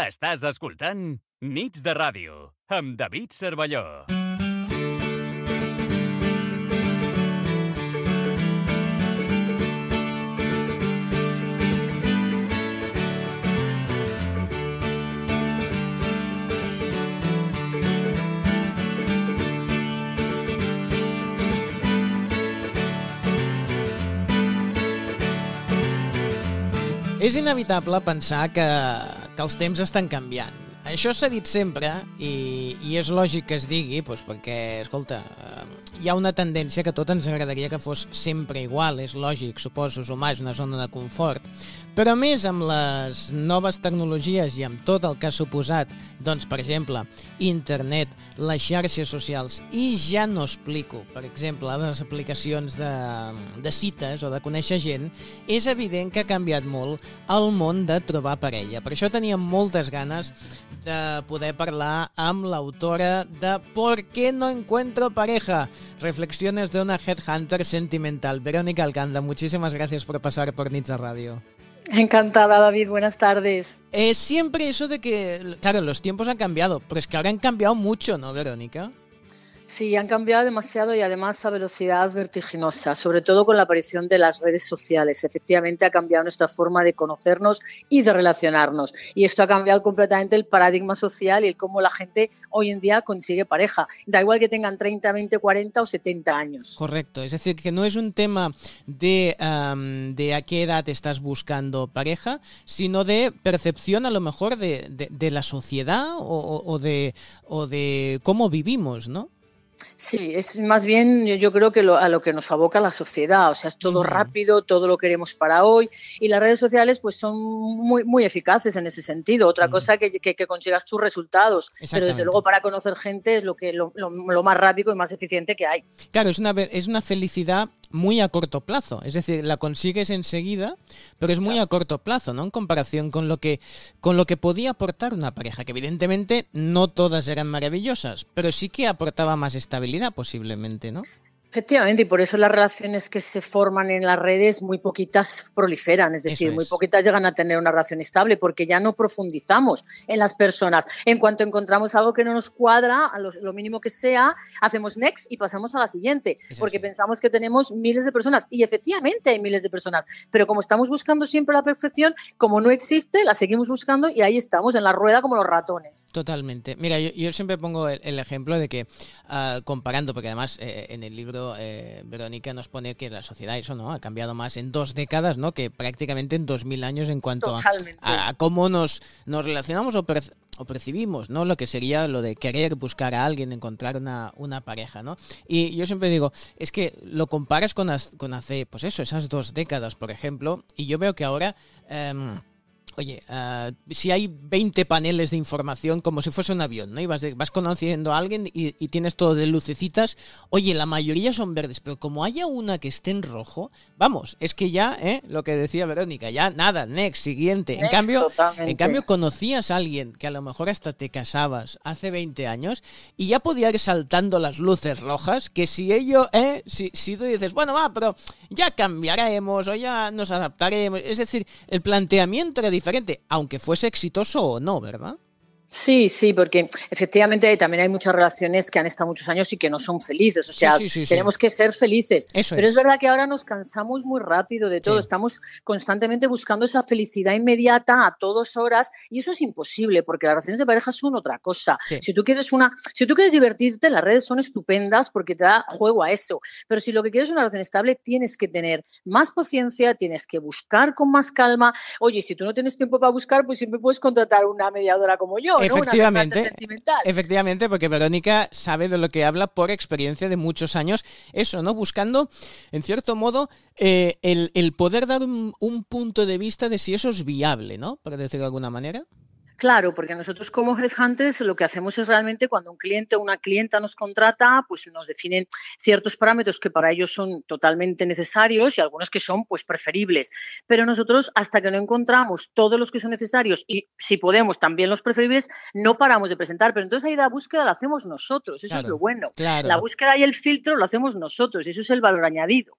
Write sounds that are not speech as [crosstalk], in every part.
Estàs escoltant Nits de Ràdio amb David Cervelló. És inevitable pensar que que els temps estan canviant. Això s'ha dit sempre i, i és lògic que es digui, doncs, perquè, escolta, eh, hi ha una tendència que tot ens agradaria que fos sempre igual, és lògic, suposo, humà és una zona de confort, però més amb les noves tecnologies i amb tot el que ha suposat, doncs, per exemple, internet, les xarxes socials, i ja no explico, per exemple, les aplicacions de, de cites o de conèixer gent, és evident que ha canviat molt el món de trobar parella. Per això tenia moltes ganes de poder parlar amb l'autora de Por qué no encuentro pareja? Reflexiones de una Headhunter sentimental. Verónica Alcanda, muchísimas gracias por pasar por Nietzsche Radio. Encantada, David. Buenas tardes. Eh, siempre eso de que, claro, los tiempos han cambiado, pero es que ahora han cambiado mucho, ¿no, Verónica? Sí, han cambiado demasiado y además a velocidad vertiginosa, sobre todo con la aparición de las redes sociales. Efectivamente ha cambiado nuestra forma de conocernos y de relacionarnos. Y esto ha cambiado completamente el paradigma social y el cómo la gente hoy en día consigue pareja. Da igual que tengan 30, 20, 40 o 70 años. Correcto, es decir, que no es un tema de, de a qué edad estás buscando pareja, sino de percepción a lo mejor de, de, de la sociedad o, o, de, o de cómo vivimos, ¿no? Sí, es más bien yo creo que a lo que nos aboca la sociedad, o sea, es todo mm. rápido, todo lo queremos para hoy y las redes sociales pues son muy, muy eficaces en ese sentido. Otra mm. cosa que, que, consigas tus resultados, pero desde luego para conocer gente es lo, que, lo, más rápido y más eficiente que hay. Claro, es una, es una felicidad muy a corto plazo. Es decir, la consigues enseguida, pero es muy a corto plazo, ¿no? En comparación con lo que, con lo que podía aportar una pareja, que evidentemente no todas eran maravillosas, pero sí que aportaba más estabilidad posiblemente, ¿no? Efectivamente, y por eso las relaciones que se forman en las redes muy poquitas proliferan, es decir, muy poquitas llegan a tener una relación estable porque ya no profundizamos en las personas. En cuanto encontramos algo que no nos cuadra, a lo mínimo que sea, hacemos next y pasamos a la siguiente, porque pensamos que tenemos miles de personas y efectivamente hay miles de personas, pero como estamos buscando siempre la perfección, como no existe, la seguimos buscando y ahí estamos en la rueda como los ratones. Totalmente. Mira, yo, siempre pongo el, ejemplo de que ah, comparando, porque además eh, en el libro eh, Verónica, nos pone que la sociedad, eso no, ha cambiado más en dos décadas, ¿no? Que prácticamente en dos mil años en cuanto a, cómo nos, nos relacionamos o, percibimos, ¿no? Lo que sería lo de querer buscar a alguien, encontrar una, pareja, Y yo siempre digo, es que lo comparas con, hace, pues eso, esas dos décadas, por ejemplo, y yo veo que ahora... Em, oye, ah, si hay 20 paneles de información, como si fuese un avión, ¿no? Y vas, vas conociendo a alguien y, tienes todo de lucecitas, oye, la mayoría son verdes, pero como haya una que esté en rojo, vamos, es que ya, ¿eh? Lo que decía Verónica, ya nada, next, siguiente. en, cambio, en cambio, conocías a alguien que a lo mejor hasta te casabas hace 20 años y ya podía ir saltando las luces rojas, que si ello, ¿eh? Si, si tú dices, bueno, va, pero ya cambiaremos o ya nos adaptaremos. Es decir, el planteamiento era diferente aunque fuese exitoso o no, ¿verdad? Sí, sí, porque efectivamente también hay muchas relaciones que han estado muchos años y que no son felices. O sea, tenemos que ser felices. Pero es. verdad que ahora nos cansamos muy rápido de todo. Estamos constantemente buscando esa felicidad inmediata a todas horas y eso es imposible porque las relaciones de pareja son otra cosa. Si tú quieres una, si tú quieres divertirte, las redes son estupendas porque te da juego a eso. Pero si lo que quieres es una relación estable, tienes que tener más paciencia, tienes que buscar con más calma. Oye, si tú no tienes tiempo para buscar, pues siempre puedes contratar una mediadora como yo efectivamente, Efectivamente, porque Verónica sabe de lo que habla por experiencia de muchos años. Eso, ¿no? Buscando, en cierto modo, eh, el, poder dar un, punto de vista de si eso es viable, ¿no? Para decirlo de alguna manera. Claro, porque nosotros como Hunters lo que hacemos es realmente cuando un cliente o una clienta nos contrata, pues nos definen ciertos parámetros que para ellos son totalmente necesarios y algunos que son pues preferibles. Pero nosotros hasta que no encontramos todos los que son necesarios y si podemos también los preferibles, no paramos de presentar. Pero entonces ahí la búsqueda la hacemos nosotros, eso es lo bueno. La búsqueda y el filtro lo hacemos nosotros, eso es el valor añadido.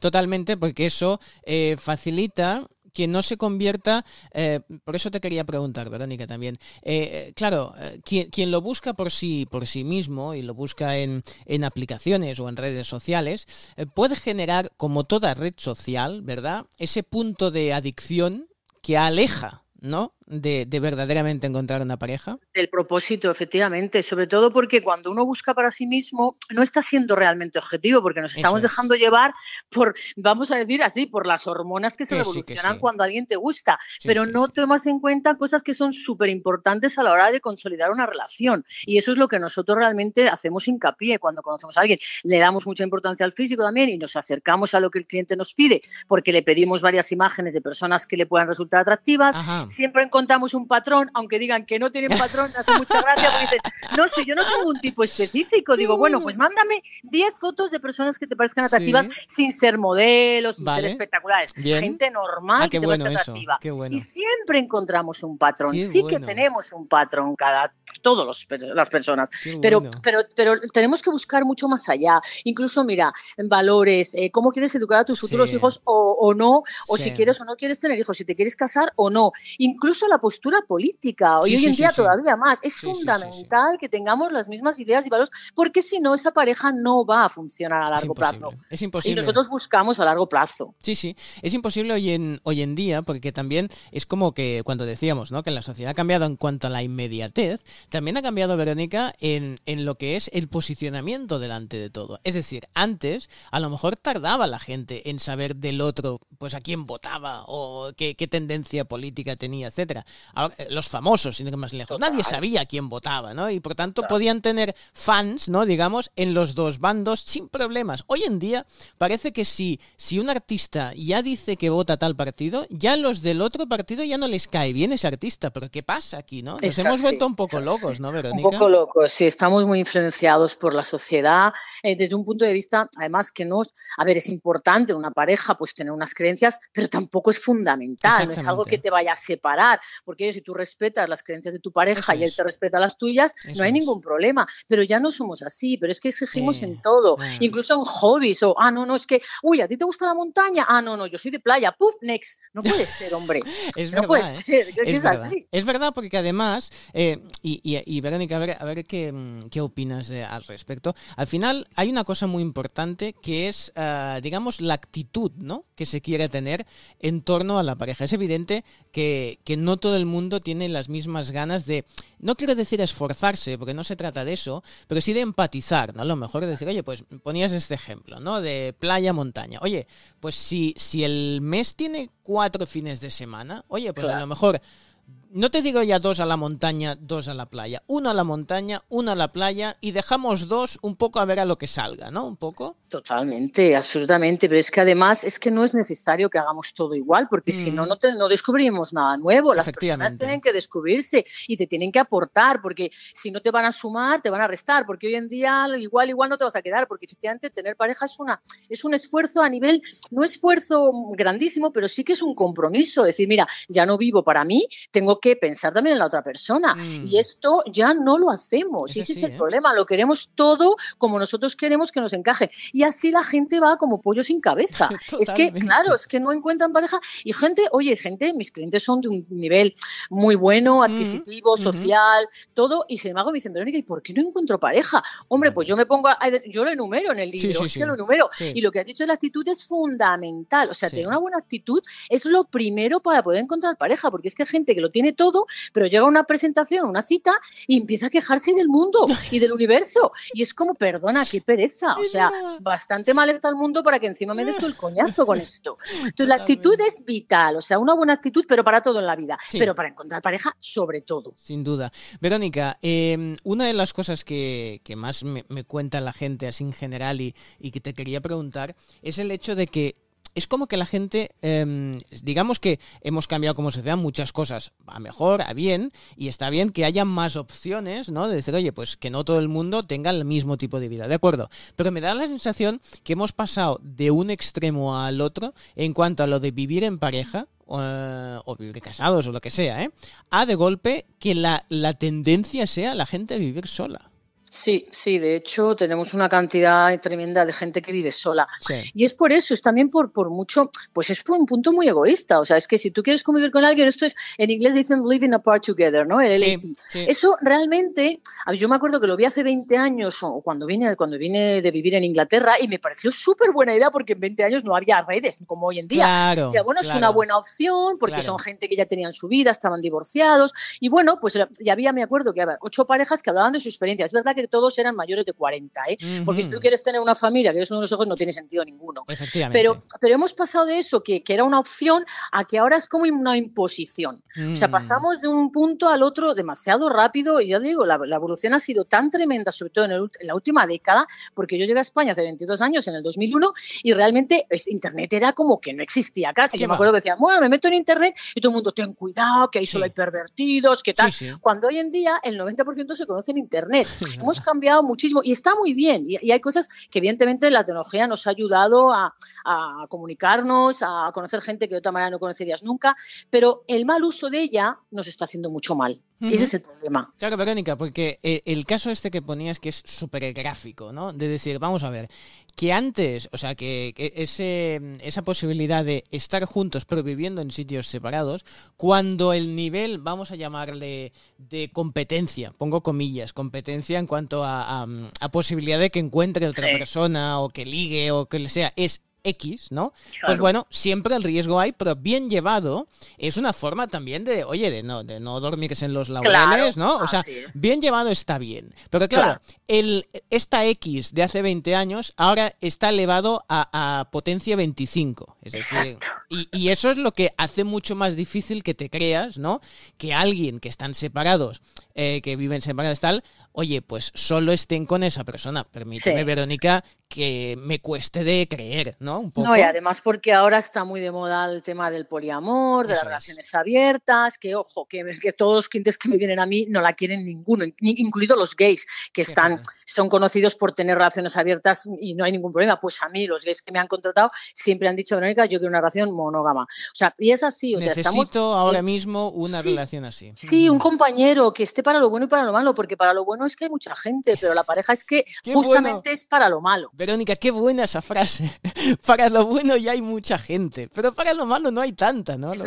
Totalmente, porque eso eh, facilita quien no se convierta, eh, por eso te quería preguntar, Verónica, también. Eh, eh, claro, quien, quien, lo busca por sí, por sí mismo y lo busca en, en aplicaciones o en redes sociales, puede generar, como toda red social, ¿verdad? Ese punto de adicción que aleja ¿no? de, verdaderamente encontrar una pareja? El propósito, efectivamente, sobre todo porque cuando uno busca para sí mismo no está siendo realmente objetivo, porque nos estamos dejando llevar por, vamos a decir así, por las hormonas que se evolucionan revolucionan cuando alguien te gusta, pero no tomas en cuenta cosas que son súper importantes a la hora de consolidar una relación. Y eso es lo que nosotros realmente hacemos hincapié cuando conocemos a alguien. Le damos mucha importancia al físico también y nos acercamos a lo que el cliente nos pide, porque le pedimos varias imágenes de personas que le puedan resultar atractivas. Siempre en encontramos un patrón, aunque digan que no tienen patrón, hace mucha gracia porque dicen, no sé, yo no tengo un tipo específico. Digo, bueno, pues mándame 10 fotos de personas que te parezcan atractivas sin ser modelos, sin ser espectaculares. Gente normal ah, que bueno atractiva. Y siempre encontramos un patrón. sí que tenemos un patrón cada todas las personas, pero, pero, pero tenemos que buscar mucho más allá. Incluso, mira, valores, eh, cómo quieres educar a tus futuros hijos o, no, o si quieres o no quieres tener hijos, si te quieres casar o no. Incluso la postura política, hoy, en día todavía más. Es fundamental que tengamos las mismas ideas y valores, porque si no, esa pareja no va a funcionar a largo plazo. Es imposible. Y nosotros buscamos a largo plazo. Sí, sí, es imposible hoy en, hoy en día, porque también es como que cuando decíamos ¿no? que la sociedad ha cambiado en cuanto a la inmediatez, también ha cambiado, Verónica, en, lo que es el posicionamiento delante de todo. Es decir, antes a lo mejor tardaba la gente en saber del otro, pues a quién votaba o qué, qué tendencia política tenía, etc eh, los famosos, sin ir más lejos. Nadie sabía quién votaba, ¿no? Y por tanto podían tener fans, ¿no? Digamos, en los dos bandos sin problemas. Hoy en día parece que si, si un artista ya dice que vota tal partido, ya los del otro partido ya no les cae bien ese artista. Pero ¿qué pasa aquí, no? Nos hemos vuelto un poco locos, ¿no, Verónica? Un poco locos, sí. Estamos muy influenciados por la sociedad eh, desde un punto de vista, además, que no... A ver, es importante una pareja, pues tener unas creencias, pero tampoco es fundamental, no es algo que te vaya a separar porque si tú respetas las creencias de tu pareja y él te respeta las tuyas, no hay ningún problema, pero ya no somos así, pero es que exigimos en todo, incluso en hobbies, o, ah, no, no, es que, uy, ¿a ti te gusta la montaña? Ah, no, no, yo soy de playa, puff, next, no puede ser, hombre, [laughs] es no verdad, puede ¿eh? ser, es, así. Es verdad, porque además, eh, y, Verónica, a ver, qué, qué opinas al respecto, al final hay una cosa muy importante que es, eh, digamos, la actitud, Que se quiere tener en torno a la pareja. Es evidente que, que no no todo el mundo tiene las mismas ganas de, no quiero decir esforzarse, porque no se trata de eso, pero sí de empatizar, ¿no? A lo mejor decir, oye, pues ponías este ejemplo, ¿no? De playa, montaña. Oye, pues si, si el mes tiene cuatro fines de semana, oye, pues a lo mejor no te digo ya dos a la montaña, dos a la playa. Uno a la montaña, uno a la playa y dejamos dos un poco a ver a lo que salga, ¿no? Un poco. Totalmente, absolutamente. Pero es que además es que no es necesario que hagamos todo igual porque si no, mm. no, descubrimos nada nuevo. Las personas tienen que descubrirse y te tienen que aportar porque si no te van a sumar, te van a restar porque hoy en día igual, igual no te vas a quedar porque efectivamente tener pareja es, una, es un esfuerzo a nivel, no esfuerzo grandísimo, pero sí que es un compromiso. decir, mira, ya no vivo para mí, tengo que que pensar también en la otra persona. Y mm. esto ya no lo hacemos. y ese es el ¿eh? problema. Lo queremos todo como nosotros queremos que nos encaje. Y así la gente va como pollo sin cabeza. [laughs] es que, claro, es que no encuentran pareja. Y gente, oye, gente, mis clientes son de un nivel muy bueno, mm. adquisitivo, social, todo. Y sin embargo me dicen, Verónica, ¿y por qué no encuentro pareja? Hombre, mm. pues yo me pongo, yo lo enumero en el libro, sí, que lo enumero. Y lo que has dicho de la actitud es fundamental. O sea, tener una buena actitud es lo primero para poder encontrar pareja, porque es que hay gente que lo tiene todo, pero llega una presentación, una cita, y empieza a quejarse del mundo y del universo. Y es como, perdona, qué pereza. O sea, bastante mal está el mundo para que encima me des tú el coñazo con esto. Entonces, la actitud es vital, o sea, una buena actitud, pero para todo en la vida, pero para encontrar pareja sobre todo. Sin duda. Verónica, em, una de las cosas que, más me, cuenta la gente así en general y, y que te quería preguntar es el hecho de que es como que la gente, em, digamos que hemos cambiado como sociedad muchas cosas, a mejor, a bien, y está bien que haya más opciones, ¿no? De decir, oye, pues que no todo el mundo tenga el mismo tipo de vida, ¿de acuerdo? Pero me da la sensación que hemos pasado de un extremo al otro en cuanto a lo de vivir en pareja, o, eh, vivir casados o lo que sea, ¿eh? A de golpe que la, la tendencia sea la gente a vivir sola. Sí, sí, de hecho tenemos una cantidad tremenda de gente que vive sola. Y es por eso, es también por, por mucho, pues es un punto muy egoísta. O sea, es que si tú quieres convivir con alguien, esto es, en inglés dicen living apart together, ¿no? Eso realmente, yo me acuerdo que lo vi hace 20 años o cuando vine, cuando vine de vivir en Inglaterra y me pareció súper buena idea porque en 20 años no había redes como hoy en día. bueno, es una buena opción porque son gente que ya tenían su vida, estaban divorciados y bueno, pues ya había, me acuerdo que había ocho parejas que hablaban de su experiencia. Es verdad que todos eran mayores de 40, ¿eh? porque si tú quieres tener una familia, que eres uno de los ojos, no tiene sentido ninguno. Pero, pero hemos pasado de eso, que, era una opción, a que ahora es como una imposición. O sea, mm. pasamos de un punto al otro demasiado rápido y yo digo, la, evolución ha sido tan tremenda, sobre todo en, la última década, porque yo llegué a España hace 22 años, en el 2001, y realmente pues, Internet era como que no existía casi. Yo me acuerdo que decía, bueno, me meto en Internet y todo el mundo, ten cuidado, que ahí solo hay pervertidos, que tal. Cuando hoy en día el 90% se conoce en Internet. [laughs] cambiado muchísimo y está muy bien. Y, hay cosas que evidentemente la tecnología nos ha ayudado a, a, comunicarnos, a conocer gente que de otra manera no conocerías nunca, pero el mal uso de ella nos está haciendo mucho mal. Ese es el problema. Claro, Verónica, porque eh, el caso este que ponías que es súper gráfico, ¿no? De decir, vamos a ver, que antes, o sea, que, ese, esa posibilidad de estar juntos pero viviendo en sitios separados, cuando el nivel, vamos a llamarle, de competencia, pongo comillas, competencia en cuanto a, a, posibilidad de que encuentre otra persona o que ligue o que le sea, es X, ¿no? Pues bueno, siempre el riesgo hay, pero bien llevado es una forma también de, oye, de no, de no dormirse en los laureles, ¿no? O sea, bien llevado está bien. Pero claro, El, esta X de hace 20 años ahora está elevado a, potencia 25. Es y, y, eso es lo que hace mucho más difícil que te creas, ¿no? Que alguien que están separados eh, que viven de tal, oye, pues solo estén con esa persona. Permíteme, Verónica, que me cueste de creer, ¿no? No, y además porque ahora está muy de moda el tema del poliamor, de las relaciones abiertas, que ojo, que, todos los clientes que me vienen a mí no la quieren ninguno, incluido los gays, que están, son conocidos por tener relaciones abiertas y no hay ningún problema. Pues a mí, los gays que me han contratado siempre han dicho, Verónica, yo quiero una relación monógama. O sea, y es así. O sea, Necesito ahora mismo una relación así. Sí, un mm. compañero que esté para lo bueno y para lo malo, porque para lo bueno es que hay mucha gente, pero la pareja es que [laughs] justamente es para lo malo. Verónica, qué buena esa frase. [laughs] para lo bueno ya hay mucha gente, pero para lo malo no hay tanta, ¿no? Es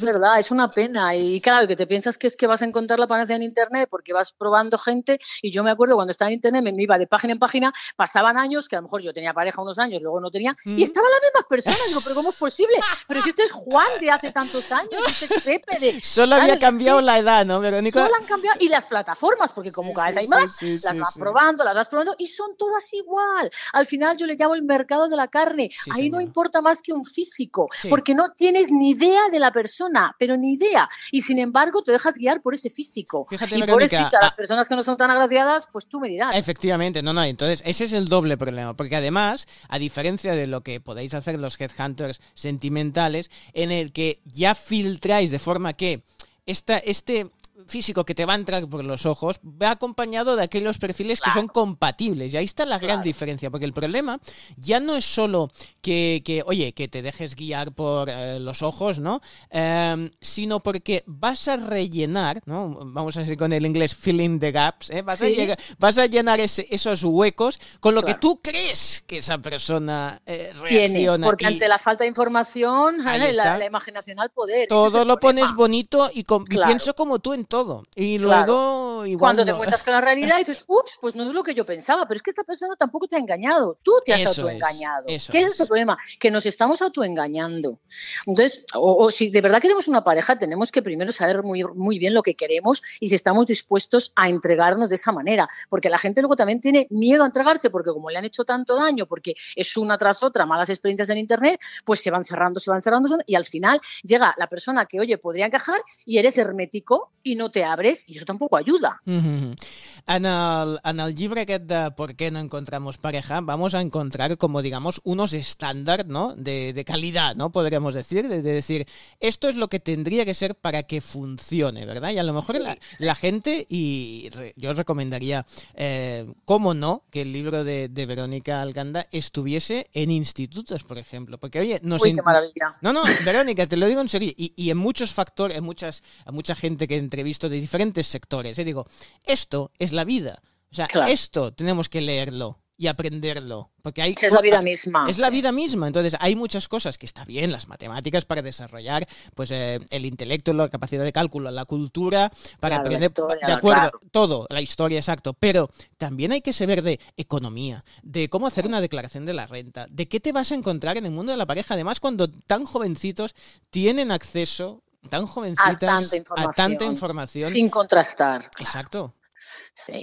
verdad, es una pena. Y claro, que te piensas que es que vas a encontrar la pareja en Internet porque vas probando gente. Y yo me acuerdo cuando estaba en Internet, me iba de página en página, pasaban años, que a lo mejor yo tenía pareja unos años, luego no tenía, y mm. estaban las mismas personas. Digo, pero ¿cómo es posible? [laughs] Pero si este es Juan de hace tantos años, ese Pepe de... Solo había cambiado la edad, ¿no, Verónica? cambiado. Y las plataformas, porque como cada vez hay más, las vas probando, las vas probando y son todas igual. Al final yo le llamo el mercado de la carne. Ahí no importa más que un físico, porque no tienes ni idea de la persona, pero ni idea. Y sin embargo te dejas guiar por ese físico. y por eso a las ah. personas que no son tan agraciadas, pues tú me dirás. Efectivamente, no, no. Entonces ese es el doble problema, porque además, a diferencia de lo que podéis hacer los headhunters sentimentales, en el que ya filtráis de forma que esta, este físico que te va a entrar por los ojos va acompañado de aquellos perfiles que son compatibles. Y ahí está la gran diferencia, porque el problema ya no es solo que, que oye, que te dejes guiar por eh, los ojos, ¿no? Em, sino porque vas a rellenar, Vamos a decir con el inglés filling the gaps, ¿eh? vas, a vas a llenar esos huecos con lo que tú crees que esa persona eh, reacciona. Tiene, porque ante la falta de información, [laughs] la, imaginación al poder. Todo lo pones bonito y, y pienso como tú en todo. Y luego Cuando te cuentas con la realidad dices, ups, pues no es lo que yo pensaba, pero es que esta persona tampoco te ha engañado, tú te has autoengañado. Es, ¿Qué es, el problema? Que nos estamos autoengañando. Entonces, o, si de verdad queremos una pareja, tenemos que primero saber muy, muy bien lo que queremos y si estamos dispuestos a entregarnos de esa manera, porque la gente luego también tiene miedo a entregarse, porque como le han hecho tanto daño, porque es una tras otra, malas experiencias en Internet, pues se van cerrando, se van cerrando, y al final llega la persona que, oye, podría encajar y eres hermético y no te abres y eso tampoco ayuda. en, el, en de Por qué no encontramos pareja vamos a encontrar como digamos unos estándares ¿no? de, calidad, ¿no? podríamos decir, de, decir esto es lo que tendría que ser para que funcione, ¿verdad? Y a lo mejor la, gente, y yo recomendaría, eh, cómo no, que el libro de, Verónica Alganda estuviese en institutos, por ejemplo, porque oye, Uy, No, no, Verónica, te lo digo en serio, y, y en muchos factores, en muchas, mucha gente que entrevista visto de diferentes sectores. Y ¿eh? digo, esto es la vida. O sea, esto tenemos que leerlo y aprenderlo. Porque hay es la vida misma. Es la vida misma. Entonces, hay muchas cosas que está bien, las matemáticas para desarrollar pues eh, el intelecto, la capacidad de cálculo, la cultura, para aprender. de acuerdo, todo, la historia, exacto. Pero también hay que saber de economía, de cómo hacer una declaración de la renta, de qué te vas a encontrar en el mundo de la pareja. Además, cuando tan jovencitos tienen acceso tan jovencitas a tanta información, tanta información sin contrastar. Exacto.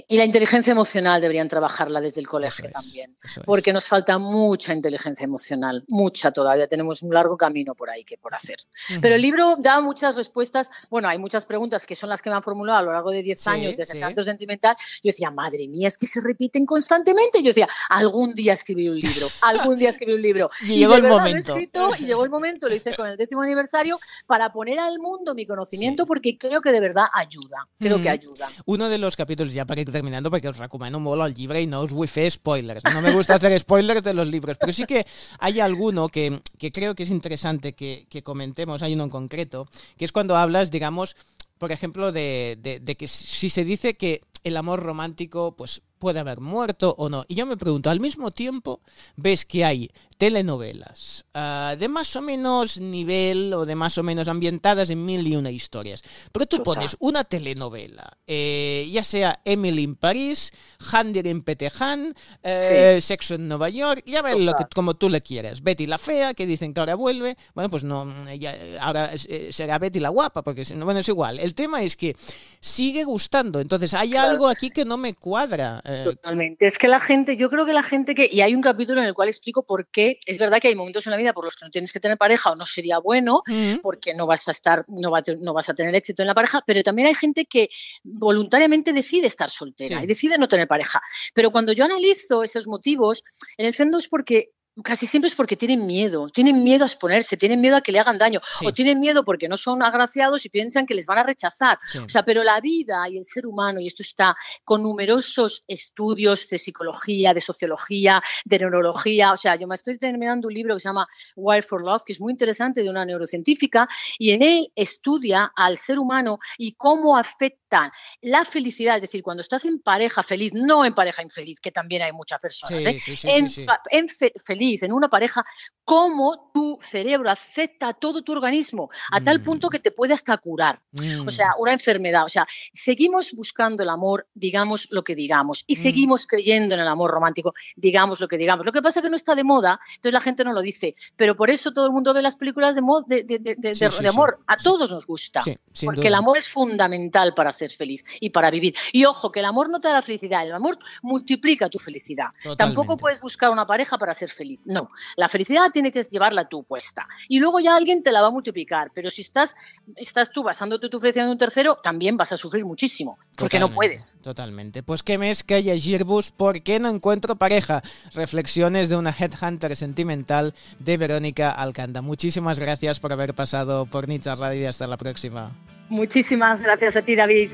Y la inteligencia emocional deberían trabajarla desde el colegio también, porque nos falta mucha inteligencia emocional, mucha todavía. Tenemos un largo camino por ahí que por hacer. Pero el libro da muchas respuestas. Bueno, hay muchas preguntas que son las que me han formulado a lo largo de 10 años desde el el sentimental. Yo decía, madre mía, es que se repiten constantemente. Yo decía, algún día escribir un libro, [laughs] algún día escribir un libro. [laughs] y, llegó el momento. Lo llegó el momento, lo hice con el décimo aniversario, para poner al mundo mi conocimiento, porque creo que de verdad ayuda. Creo que ayuda. Uno de los capítulos pues ya para ir terminando, porque os recomiendo molo el libro y no os vull spoilers. No me gusta hacer spoilers de los libros, pero sí que hay alguno que, creo que es interesante que, comentemos, hay uno en concreto, que es cuando hablas, digamos, por ejemplo, de, de, que si se dice que el amor romántico pues puede haber muerto o no. Y yo me pregunto, al mismo tiempo ves que hay telenovelas ah, de más o menos nivel o de más o menos ambientadas en mil y una historias. Pero tú pones una telenovela, eh, ya sea Emily en París, Handir en Petehan eh, Sexo en Nueva York, ya ves lo que, como tú le quieras. Betty la fea, que dicen que ahora vuelve. Bueno, pues no, ahora eh, será Betty la guapa, porque bueno, es igual. El tema es que sigue gustando, entonces hay algo aquí que no me cuadra. Totalmente. Es que la gente, yo creo que la gente que, y hay un capítulo en el cual explico por qué es verdad que hay momentos en la vida por los que no tienes que tener pareja o no sería bueno, mm. porque no vas a estar, no, vas a tener éxito en la pareja, pero también hay gente que voluntariamente decide estar soltera y decide no tener pareja. Pero cuando yo analizo esos motivos, en el fondo es porque casi siempre es porque tienen miedo, tienen miedo a exponerse, tienen miedo a que le hagan daño, o tienen miedo porque no son agraciados y piensan que les van a rechazar. O sea, pero la vida y el ser humano, y esto está con numerosos estudios de psicología, de sociología, de neurología, o sea, yo me estoy terminando un libro que se llama Wild for Love, que es muy interesante, de una neurocientífica, y en él estudia al ser humano y cómo afecta la felicidad, es decir, cuando estás en pareja feliz, no en pareja infeliz, que también hay muchas personas, ¿eh? en, feliz, en una pareja, como tu cerebro acepta todo tu organismo a tal punto que mm. te puede hasta curar. O sea, mm. una enfermedad. O sea, seguimos buscando el amor, digamos lo que digamos, y mm. seguimos creyendo en el amor romántico, digamos lo que digamos. Lo que pasa es que no está de moda, entonces la gente no lo dice, pero por eso todo el mundo ve las películas de, de, amor. A todos nos gusta, porque el amor es fundamental para ser feliz y para vivir. Y ojo, que el amor no te da la felicidad, el amor multiplica tu felicidad. Tampoco puedes buscar una pareja para ser feliz, no. La felicidad tiene que llevarla tú puesta. Y luego ya alguien te la va a multiplicar, pero si estás, estás tú basándote tu felicidad en un tercero, también vas a sufrir muchísimo, porque no puedes. Totalmente. Pues qué mes que haya Girbus, ¿por qué no encuentro pareja? Reflexiones de una headhunter sentimental de Verónica Alcanda. Muchísimas gracias por haber pasado por Nitra Radio y hasta la próxima. Muchísimas gracias a ti, David.